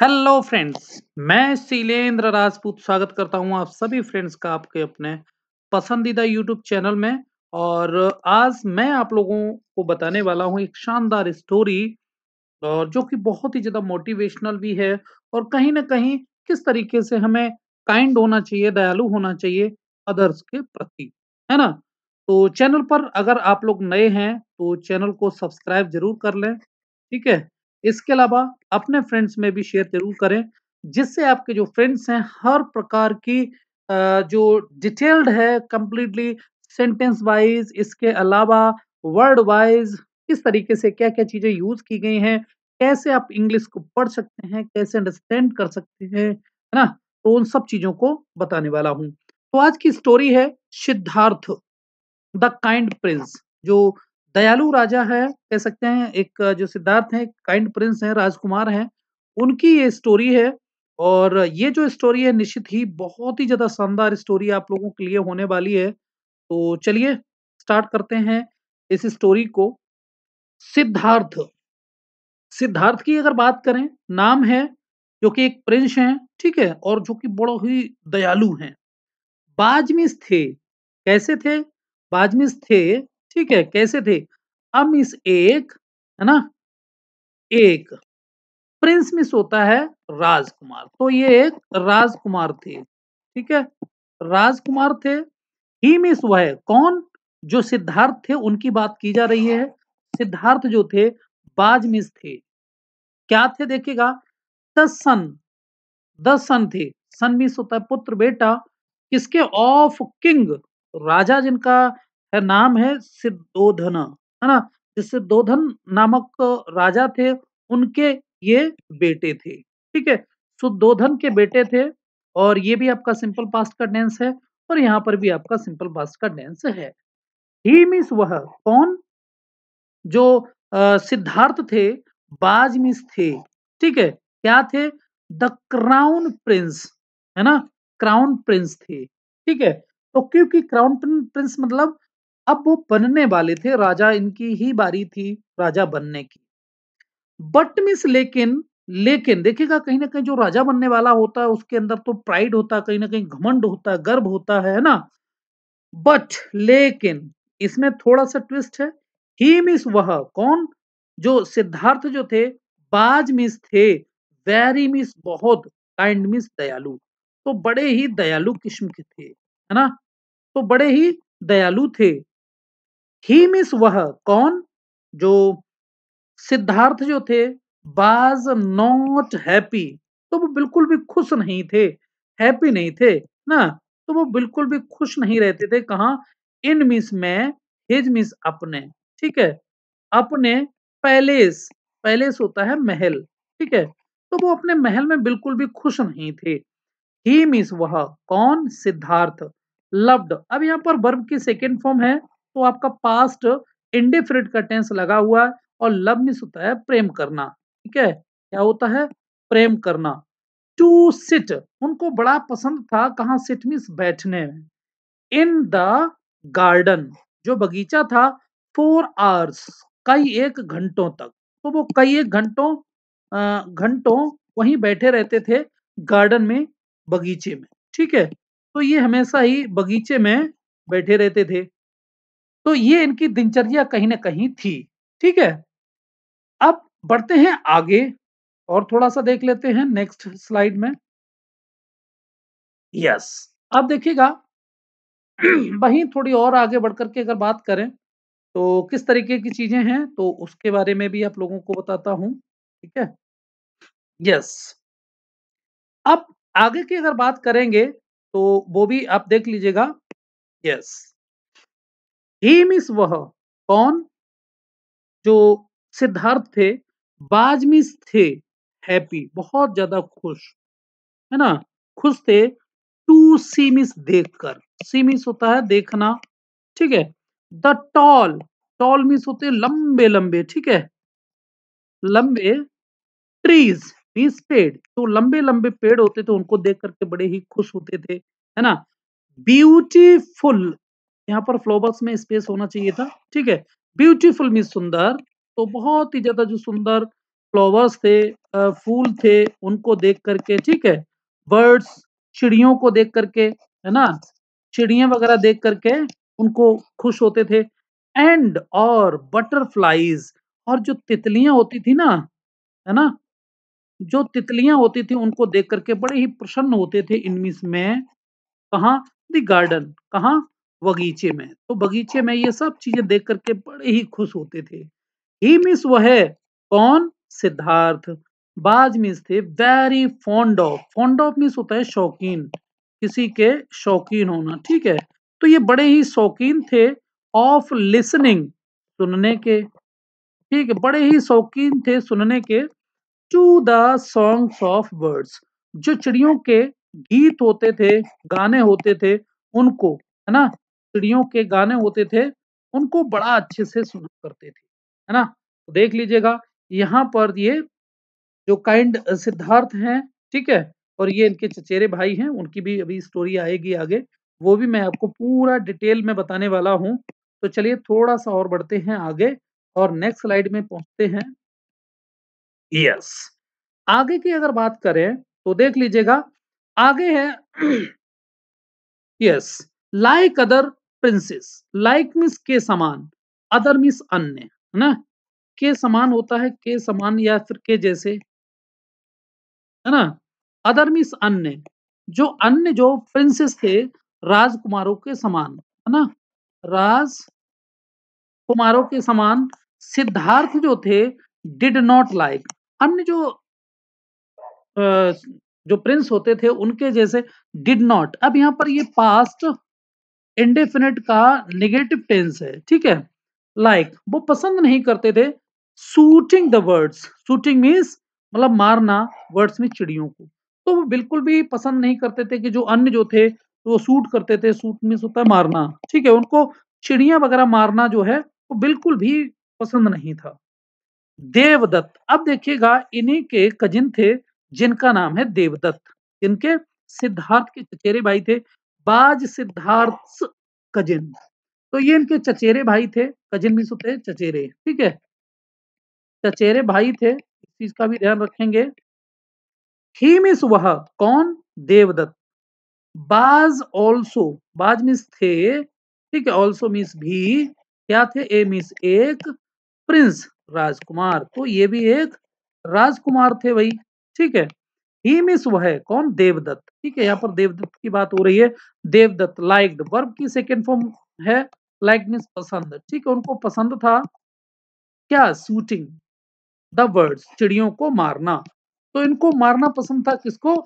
Hello friends मैं शीलेंद्र राजपूत स्वागत करता हूं आप सभी फ्रेंड्स का आपके अपने पसंदीदा यूट्यूब चैनल में और आज मैं आप लोगों को बताने वाला हूं एक शानदार स्टोरी और जो कि बहुत ही ज़्यादा मोटिवेशनल भी है और कहीं ना कहीं किस तरीके से हमें काइंड होना चाहिए दयालु होना चाहिए अदर्स के प्रति है ना तो चैनल पर अगर आप लोग नए हैं तो चैनल को सब्सक्राइब जरूर कर लें ठीक है इसके अलावा अपने फ्रेंड्स में भी शेयर जरूर करें जिससे आपके जो फ्रेंड्स हैं हर प्रकार की जो डिटेल्ड है कम्प्लीटली सेंटेंस वाइज इसके अलावा वर्ड वाइज किस तरीके से क्या क्या चीज़ें यूज़ की गई हैं कैसे आप इंग्लिश को पढ़ सकते हैं कैसे अंडरस्टैंड कर सकते हैं है ना तो उन सब चीज़ों को बताने वाला हूँ तो आज की स्टोरी है सिद्धार्थ द काइंड प्रिंस जो दयालु राजा है कह सकते हैं एक जो सिद्धार्थ है काइंड प्रिंस है राजकुमार हैं उनकी ये स्टोरी है और ये जो स्टोरी है निश्चित ही बहुत ही ज़्यादा शानदार स्टोरी आप लोगों के लिए होने वाली है तो चलिए स्टार्ट करते हैं इस स्टोरी को सिद्धार्थ सिद्धार्थ की अगर बात करें नाम है जो कि एक प्रिंस है ठीक है और जो कि बड़ो ही दयालु हैं बाजमिस थे कैसे थे बाजमिस थे ठीक है कैसे थे हम इस एक है ना एक प्रिंस मिस होता है राजकुमार तो ये एक राजकुमार थे ठीक है राजकुमार थे ही मिस वह कौन जो सिद्धार्थ थे उनकी बात की जा रही है सिद्धार्थ जो थे बाज मिस थे क्या थे देखिएगा दस सन सन थे सन मिस होता है पुत्र बेटा किसके ऑफ किंग राजा जिनका है नाम है सिद्धोधन है ना सिद्धोधन नामक राजा थे उनके ये बेटे थे ठीक है सुदोधन के बेटे थे और ये भी आपका सिंपल पास्ट का डेंस है और यहाँ पर भी आपका सिंपल पास्ट का डेंस है ही मीन्स वह कौन जो सिद्धार्थ थे बाज मीन्स थे ठीक है क्या थे द क्राउन प्रिंस है ना क्राउन प्रिंस थे ठीक है तो क्योंकि क्राउन प्रिंस मतलब अब वो बनने वाले थे राजा इनकी ही बारी थी राजा बनने की बट मिस लेकिन लेकिन देखिएगा कहीं ना कहीं जो राजा बनने वाला होता है उसके अंदर तो प्राइड होता है कहीं ना कहीं घमंड होता है गर्व होता है ना बट लेकिन इसमें थोड़ा सा ट्विस्ट है ही मिस वह कौन जो सिद्धार्थ जो थे बाज मिस थे वेरी मिस बहुत काइंड मिस दयालु तो बड़े ही दयालु किस्म के थे है ना तो बड़े ही दयालु थे ही मिस वह कौन जो सिद्धार्थ जो थे बाज नॉट हैप्पी तो वो बिल्कुल भी खुश नहीं थे हैप्पी नहीं थे ना तो वो बिल्कुल भी खुश नहीं रहते थे कहा इन मिस में हिज मिस अपने ठीक है अपने पैलेस पैलेस होता है महल ठीक है तो वो अपने महल में बिल्कुल भी खुश नहीं थे ही मिस वह कौन सिद्धार्थ लव्ड अब यहाँ पर वर्ब की सेकेंड फॉर्म है तो आपका पास्ट इंडिफरेंट का टेंस लगा हुआ है और लव मिस होता है प्रेम करना ठीक है क्या होता है प्रेम करना टू सिट उनको बड़ा पसंद था कहाँ सिट मिस बैठने में इन द गार्डन जो बगीचा था फोर आवर्स कई एक घंटों तक तो वो कई एक घंटों घंटों वहीं बैठे रहते थे गार्डन में बगीचे में ठीक है तो ये हमेशा ही बगीचे में बैठे रहते थे तो ये इनकी दिनचर्या कहीं ना कहीं थी ठीक है अब बढ़ते हैं आगे और थोड़ा सा देख लेते हैं नेक्स्ट स्लाइड में यस अब देखिएगा वहीं थोड़ी और आगे बढ़कर के अगर बात करें तो किस तरीके की चीजें हैं तो उसके बारे में भी आप लोगों को बताता हूं ठीक है यस अब आगे की अगर बात करेंगे तो वो भी आप देख लीजिएगा यस ही मिस वह कौन जो सिद्धार्थ थे बाजमिस थे हैप्पी बहुत ज्यादा खुश है ना खुश थे टू सीमिस देखकर सीमिस होता है देखना ठीक है द टॉल टॉल मिस होते हैं लंबे लंबे ठीक है लंबे ट्रीज मीन्स पेड़ तो लंबे लंबे पेड़ होते थे तो उनको देख करके बड़े ही खुश होते थे है ना ब्यूटीफुल यहाँ पर फ्लोबस में स्पेस होना चाहिए था ठीक है ब्यूटीफुल मीन सुंदर तो बहुत ही ज्यादा जो सुंदर फ्लावर्स थे फूल थे उनको देख करके ठीक है बर्ड्स चिड़ियों को देख करके है ना चिड़िया वगैरह देख करके उनको खुश होते थे एंड और बटरफ्लाईज और जो तितलियां होती थी ना है ना जो तितलियां होती थी उनको देख करके बड़े ही प्रसन्न होते थे इनमें में कहा द गार्डन कहा बगीचे में तो बगीचे में ये सब चीजें देख करके बड़े ही खुश होते थे ही मीन्स वह कौन सिद्धार्थ बाज मीन्स थे very fond of fond of means होता है शौकीन किसी के शौकीन होना ठीक है तो ये बड़े ही शौकीन थे ऑफ लिसनिंग सुनने के ठीक है बड़े ही शौकीन थे सुनने के to the songs of birds जो चिड़ियों के गीत होते थे गाने होते थे उनको है ना चिड़ियों के गाने होते थे उनको बड़ा अच्छे से सुना करते थे है ना तो देख लीजिएगा यहाँ पर ये जो काइंड सिद्धार्थ हैं ठीक है और ये इनके चचेरे भाई हैं उनकी भी अभी स्टोरी आएगी आगे वो भी मैं आपको पूरा डिटेल में बताने वाला हूँ तो चलिए थोड़ा सा और बढ़ते हैं आगे और नेक्स्ट स्लाइड में पहुंचते हैं यस आगे की अगर बात करें तो देख लीजिएगा आगे है yes like other princes like means के समान अदर मीन्स अन्य है ना के समान होता है के समान या फिर के जैसे है ना अदर मीन्स अन्य जो अन्य जो प्रिंसेस थे राजकुमारों के समान है ना राज कुमारों के समान सिद्धार्थ जो थे डिड नॉट लाइक अन्य जो जो प्रिंस होते थे उनके जैसे डिड नॉट अब यहाँ पर ये पास्ट इंडेफिनेट का नेगेटिव टेंस है ठीक है लाइक like, वो पसंद नहीं करते थे shooting the birds shooting means मतलब मारना वर्ड्स में चिड़ियों को तो वो बिल्कुल भी पसंद नहीं करते थे कि जो अन्य जो थे तो वो सूट करते थे सूट मीन्स होता है मारना ठीक है उनको चिड़िया वगैरह मारना जो है वो बिल्कुल भी पसंद नहीं था देवदत्त अब देखिएगा इन्हीं के कजिन थे जिनका नाम है देवदत्त इनके सिद्धार्थ के चचेरे भाई थे बाज सिद्धार्थ कजिन तो ये इनके चचेरे भाई थे कजिन भी होते चचेरे ठीक है चचेरे भाई थे इस चीज का भी ध्यान रखेंगे ही वह कौन देवदत्त बाज ऑल्सो बाज मिस थे ठीक है ऑल्सो मिस भी क्या थे ए मिस एक प्रिंस राजकुमार तो ये भी एक राजकुमार थे भाई ठीक है हिमिस वह है कौन देवदत्त ठीक है यहाँ पर देवदत्त की बात हो रही है देवदत्त लाइक्ड वर्ब की सेकेंड फॉर्म है लाइक मीन पसंद ठीक है उनको पसंद था क्या शूटिंग द बर्ड्स चिड़ियों को मारना तो इनको मारना पसंद था किसको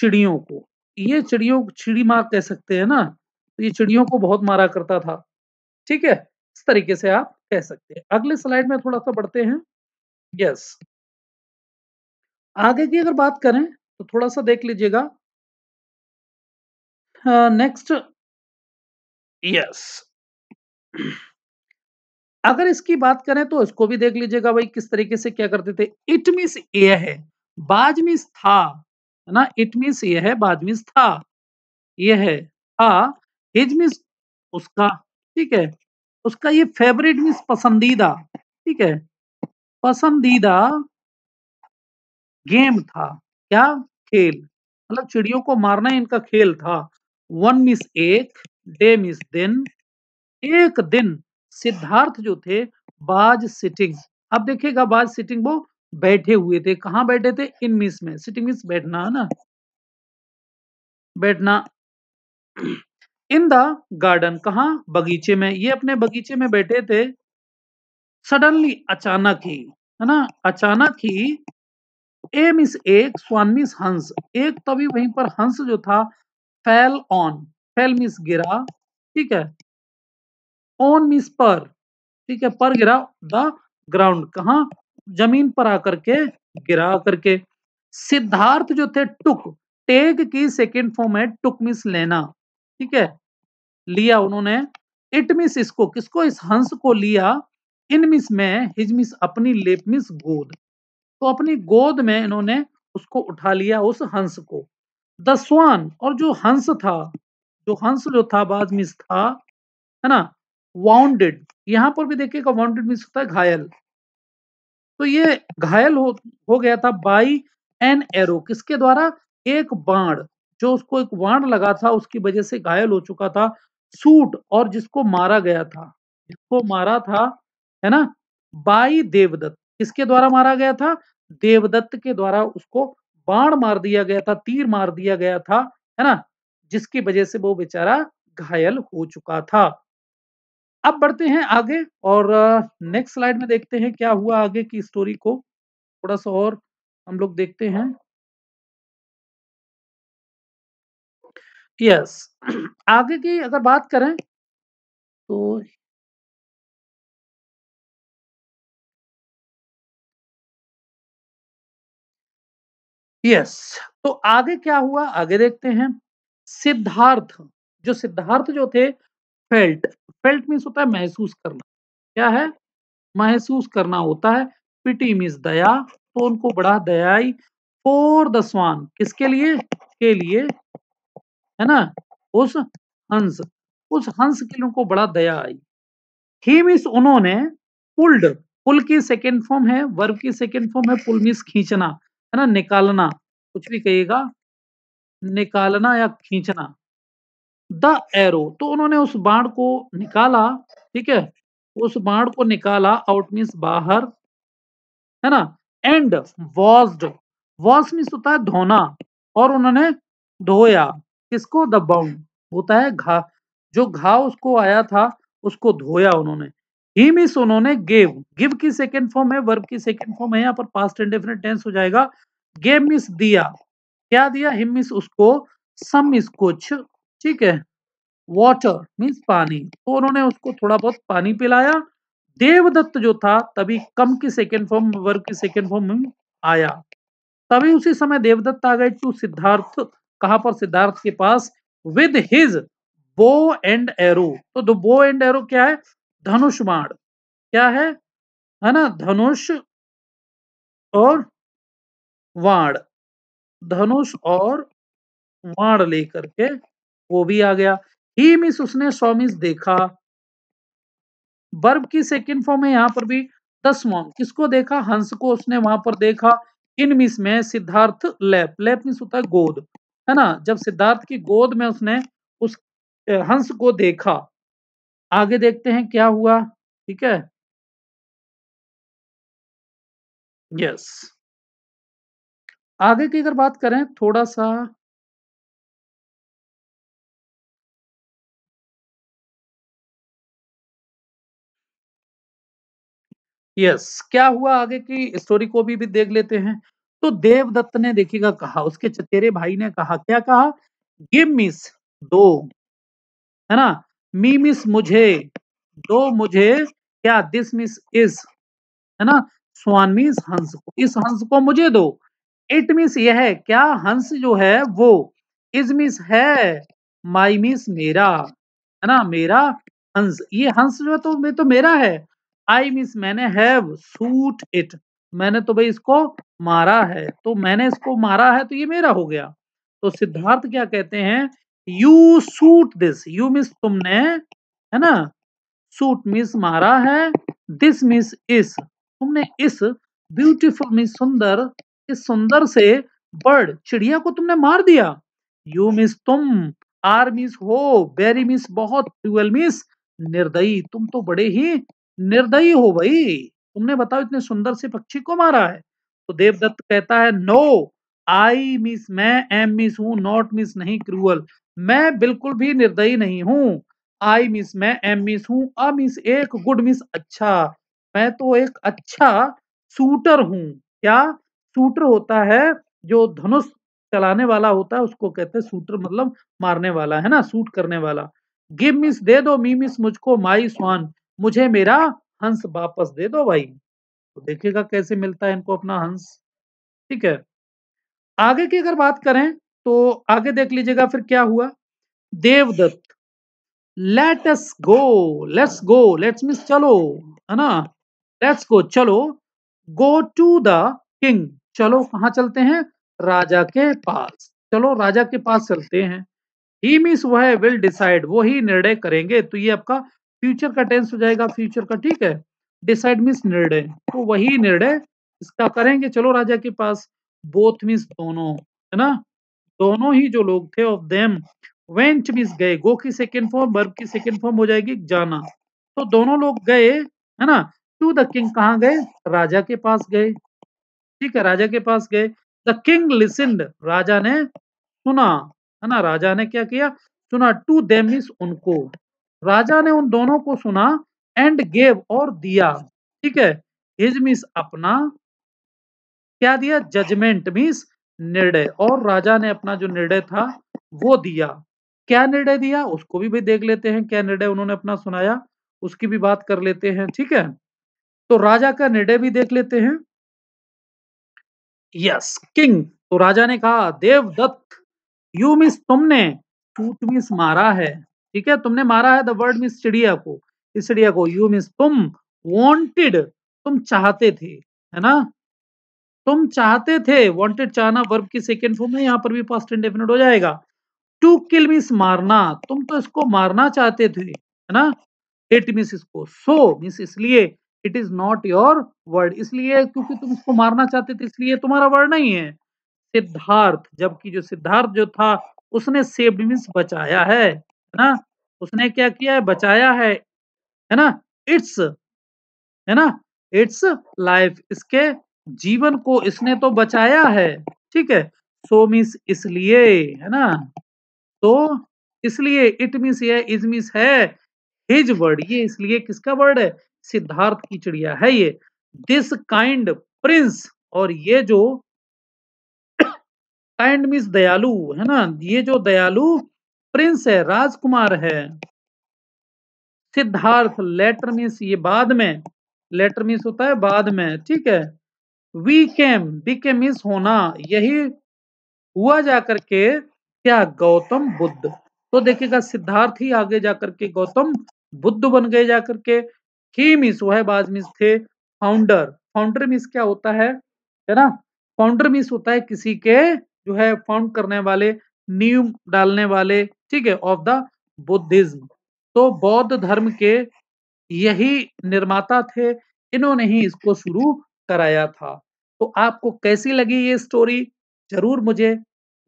चिड़ियों को ये चिड़ियों चिड़ी मार कह सकते हैं ना तो ये चिड़ियों को बहुत मारा करता था ठीक है इस तरीके से आप कह सकते हैं अगले स्लाइड में थोड़ा सा बढ़ते हैं यस आगे की अगर बात करें तो थोड़ा सा देख लीजिएगा नेक्स्ट हाँ, यस अगर इसकी बात करें तो इसको भी देख लीजिएगा भाई किस तरीके से क्या करते थे इट मीस ए है बाज मीस था है ना इट मीस ये है बाद मीस था ये है था हिज मीस उसका ठीक है उसका ये फेवरेट मीस पसंदीदा ठीक है पसंदीदा गेम था क्या खेल मतलब चिड़ियों को मारना इनका खेल था वन मिस एक डे मिस दिन एक दिन सिद्धार्थ जो थे बाज सिटिंग अब देखिएगा बाज सिटिंग वो बैठे हुए थे कहाँ बैठे थे इन मिस में सिटिंग मिस बैठना है ना बैठना इन द गार्डन कहा बगीचे में ये अपने बगीचे में बैठे थे सडनली अचानक ही है ना अचानक ही ए मीन्स एक स्वान मीन्स हंस एक तभी वहीं पर हंस जो था फैल ऑन फैल मीन्स गिरा ठीक है ऑन मीन्स पर ठीक है पर गिरा द ग्राउंड कहा जमीन पर आकर के गिरा करके सिद्धार्थ जो थे टुक टेक की सेकेंड फॉर्म है टुक मीन्स लेना ठीक है लिया उन्होंने इट मीन्स इसको किसको इस हंस को लिया इन मिस में हिज मिस अपनी लेप मिस गोद तो अपनी गोद में इन्होंने उसको उठा लिया उस हंस को द स्वान और जो हंस था जो हंस जो था बाज मिस था है ना वाउंडेड यहां पर भी देखिएगा वाउंडेड मिस होता है घायल तो ये घायल हो हो गया था बाई एन एरो किसके द्वारा एक बाण जो उसको एक बाण लगा था उसकी वजह से घायल हो चुका था सूट और जिसको मारा गया था जिसको मारा था है ना बाई देवदत्त किसके द्वारा मारा गया था देवदत्त के द्वारा उसको बाण मार दिया गया था तीर मार दिया गया था है ना जिसकी वजह से वो बेचारा घायल हो चुका था अब बढ़ते हैं आगे और नेक्स्ट स्लाइड में देखते हैं क्या हुआ आगे की स्टोरी को थोड़ा सा और हम लोग देखते हैं यस yes. आगे की अगर बात करें तो यस तो आगे क्या हुआ आगे देखते हैं सिद्धार्थ जो सिद्धार्थ जो थे फेल्ट फेल्ट मीन्स होता है महसूस करना क्या है महसूस करना होता है पिटी मीन्स दया तो उनको बड़ा दयाई फॉर द स्वान किसके लिए के लिए है ना उस हंस उस हंस के लिए उनको बड़ा दया आई ही मीन्स उन्होंने पुल्ड पुल की सेकेंड फॉर्म है वर्ग की सेकेंड फॉर्म है पुल मीन्स खींचना है ना निकालना कुछ भी कहिएगा निकालना या खींचना द एरो तो उन्होंने उस बाण को निकाला ठीक है उस बाण को निकाला आउट मीन्स बाहर है ना एंड वॉस्ड वॉश मीन्स होता है धोना और उन्होंने धोया किसको द बाउंड होता है घा जो घाव उसको आया था उसको धोया उन्होंने हिम मीस उन्होंने गेव गिव की सेकेंड फॉर्म है वर्ब की सेकेंड फॉर्म है यहाँ पर पास्ट इंडेफिनेट टेंस हो जाएगा गेव मिस दिया क्या दिया हिम मिस उसको सम मिस कुछ ठीक है वाटर मीन्स पानी तो उन्होंने उसको थोड़ा बहुत पानी पिलाया देवदत्त जो था तभी कम की सेकेंड फॉर्म वर्ग की सेकेंड फॉर्म में आया तभी उसी समय देवदत्त आ गए टू सिद्धार्थ कहा पर सिद्धार्थ के पास with his bow and arrow तो बो एंड एरो क्या है धनुष बाण क्या है है ना धनुष और वाण धनुष और वाण लेकर के वो भी आ गया ही मिस उसने सौमिस देखा बर्ब की सेकेंड फॉर्म है यहां पर भी दस मॉम किसको देखा हंस को उसने वहां पर देखा इन मिस में सिद्धार्थ लैप लैप मिस होता है गोद है ना जब सिद्धार्थ की गोद में उसने उस हंस को देखा आगे देखते हैं क्या हुआ ठीक है यस आगे की अगर बात करें थोड़ा सा यस yes. क्या हुआ आगे की स्टोरी को भी, भी देख लेते हैं तो देवदत्त ने देखिएगा कहा उसके चतेरे भाई ने कहा क्या कहा गिव मिस दो है ना मी मिस मुझे दो मुझे क्या दिस मिस इज है ना स्वान मीस हंस को इस हंस को मुझे दो इट मीस यह है क्या हंस जो है वो इज मिस है माई मीस मेरा है ना मेरा हंस ये हंस जो है तो मैं तो मेरा है आई मीस मैंने हैव सूट इट मैंने तो भाई इसको मारा है तो मैंने इसको मारा है तो ये मेरा हो गया तो सिद्धार्थ क्या कहते हैं you shoot this you means तुमने है ना सूट मिस मारा है दिस मिस इस तुमने इस ब्यूटीफुल मिस सुंदर इस सुंदर से बर्ड चिड़िया को तुमने मार दिया यू मिस तुम आर मिस हो वेरी मिस बहुत ट्यूएल मिस निर्दयी तुम तो बड़े ही निर्दयी हो भाई तुमने बताओ इतने सुंदर से पक्षी को मारा है तो देवदत्त कहता है नो आई मिस मैं एम मिस हूं नॉट मिस नहीं क्रूअल मैं बिल्कुल भी निर्दयी नहीं हूँ आई मिस मैं एम मिस हूँ अ मिस एक गुड मिस अच्छा मैं तो एक अच्छा सूटर हूँ क्या सूटर होता है जो धनुष चलाने वाला होता है उसको कहते हैं सूटर मतलब मारने वाला है ना सूट करने वाला गिव मिस दे दो मी मिस मुझको माई स्वान मुझे मेरा हंस वापस दे दो भाई तो देखिएगा कैसे मिलता है इनको अपना हंस ठीक है आगे की अगर बात करें तो आगे देख लीजिएगा फिर क्या हुआ Devadatta let's go let's go let's mean चलो है ना लेट्स गो चलो गो टू द किंग चलो कहाँ चलते हैं राजा के पास चलो राजा के पास चलते हैं ही मीन्स वह विल डिसाइड वो ही निर्णय करेंगे तो ये आपका फ्यूचर का टेंस हो जाएगा फ्यूचर का ठीक है डिसाइड मीन्स निर्णय तो वही निर्णय इसका करेंगे चलो राजा के पास बोथ मीन्स दोनों है ना दोनों ही जो लोग थे ऑफ देम वेंट मीन गए गो की सेकेंड फॉर्म बर्ब की सेकेंड फॉर्म हो जाएगी जाना तो दोनों लोग गए है ना टू द किंग कहाँ गए राजा के पास गए ठीक है राजा के पास गए द किंग लिसेंड राजा ने सुना है ना राजा ने क्या किया सुना टू देम इज उनको राजा ने उन दोनों को सुना एंड गेव और दिया ठीक है हिज मीस अपना क्या दिया जजमेंट मीस निर्णय और राजा ने अपना जो निर्णय था वो दिया क्या निर्णय दिया उसको भी, भी देख लेते हैं क्या निर्णय उन्होंने अपना सुनाया उसकी भी बात कर लेते हैं ठीक है तो राजा का निर्णय भी देख लेते हैं यस किंग तो राजा ने कहा देवदत्त यू मिस तुमने टूट मिस मारा है ठीक है तुमने मारा है द वर्ड मिस चिड़िया को इस चिड़िया को यू मिस तुम वॉन्टेड तुम चाहते थे है ना तुम चाहते थे वॉन्टेड चाहना वर्ब की सेकेंड फॉर्म है यहाँ पर भी पास्ट इंडेफिनेट हो जाएगा टू किल मीन्स मारना तुम तो इसको मारना चाहते थे है ना इट मीन्स इसको सो so, मीन्स इसलिए it is not your word इसलिए क्योंकि तुम इसको मारना चाहते थे इसलिए तुम्हारा वर्ड नहीं है सिद्धार्थ जबकि जो सिद्धार्थ जो था उसने सेव्ड मीन्स बचाया है ना उसने क्या किया है बचाया है है ना इट्स है ना इट्स लाइफ इसके जीवन को इसने तो बचाया है ठीक है सो मीन्स इसलिए है ना तो इसलिए इट मीन्स ये इज मीन्स है हिज वर्ड ये इसलिए किसका वर्ड है सिद्धार्थ की चिड़िया है ये दिस काइंड प्रिंस और ये जो काइंड मीन्स दयालु है ना ये जो दयालु प्रिंस है राजकुमार है सिद्धार्थ लेटर मीन्स ये बाद में लेटर मीन्स होता है बाद में ठीक है वी केम बिकेम इज होना यही हुआ जाकर के क्या गौतम बुद्ध तो देखिएगा सिद्धार्थ ही आगे जाकर के गौतम बुद्ध बन गए जाकर के ही मिस वह बाज मिस थे फाउंडर फाउंडर मिस क्या होता है है ना फाउंडर मिस होता है किसी के जो है फाउंड करने वाले नीव डालने वाले ठीक है ऑफ द बुद्धिज्म तो बौद्ध धर्म के यही निर्माता थे इन्होंने ही इसको शुरू कराया था तो आपको कैसी लगी ये स्टोरी जरूर मुझे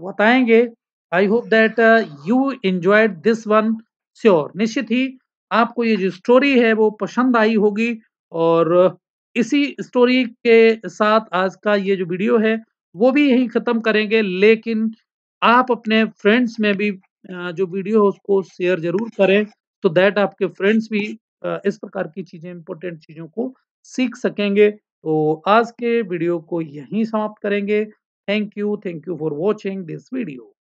बताएंगे I hope that you enjoyed this one sure निश्चित ही आपको ये जो स्टोरी है वो पसंद आई होगी और इसी स्टोरी के साथ आज का ये जो वीडियो है वो भी यही ख़त्म करेंगे लेकिन आप अपने फ्रेंड्स में भी जो वीडियो है उसको शेयर जरूर करें तो दैट आपके फ्रेंड्स भी इस प्रकार की चीज़ें इंपॉर्टेंट चीज़ों को सीख सकेंगे तो आज के वीडियो को यहीं समाप्त करेंगे thank you thank you for watching this video